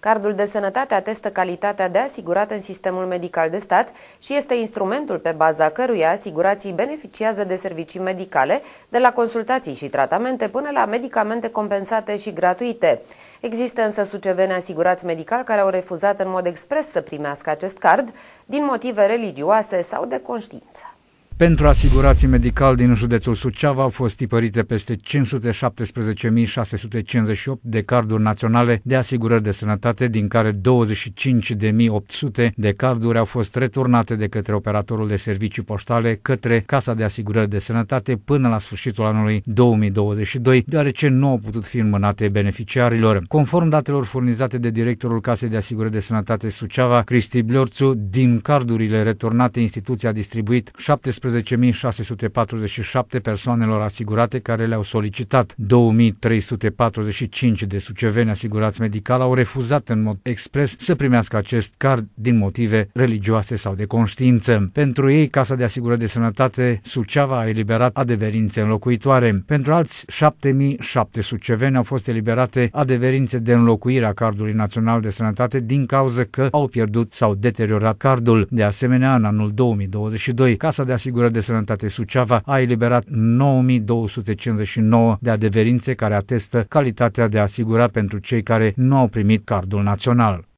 Cardul de sănătate atestă calitatea de asigurat în sistemul medical de stat și este instrumentul pe baza căruia asigurații beneficiază de servicii medicale, de la consultații și tratamente până la medicamente compensate și gratuite. Există însă suceveni asigurați medical care au refuzat în mod expres să primească acest card din motive religioase sau de conștiință pentru asigurații medical din județul Suceava au fost tipărite peste 517.658 de carduri naționale de asigurări de sănătate, din care 25.800 de carduri au fost returnate de către operatorul de servicii poștale către Casa de Asigurări de Sănătate până la sfârșitul anului 2022, deoarece nu au putut fi înmânate beneficiarilor. Conform datelor furnizate de directorul Casei de Asigurări de Sănătate Suceava, Cristi Bliorțu, din cardurile returnate, instituția a distribuit 17 17.647 persoanelor asigurate care le-au solicitat. 2.345 de suceveni asigurați medical au refuzat în mod expres să primească acest card din motive religioase sau de conștiință. Pentru ei, Casa de Asigurări de Sănătate Suceava a eliberat adeverințe înlocuitoare. Pentru alți 7.700 suceveni au fost eliberate adeverințe de înlocuire a cardului național de sănătate din cauză că au pierdut sau deteriorat cardul. De asemenea, în anul 2022, Casa de Asigurări Asigurări de Sănătate Suceava a eliberat 9259 de adeverințe care atestă calitatea de asigura pentru cei care nu au primit cardul național.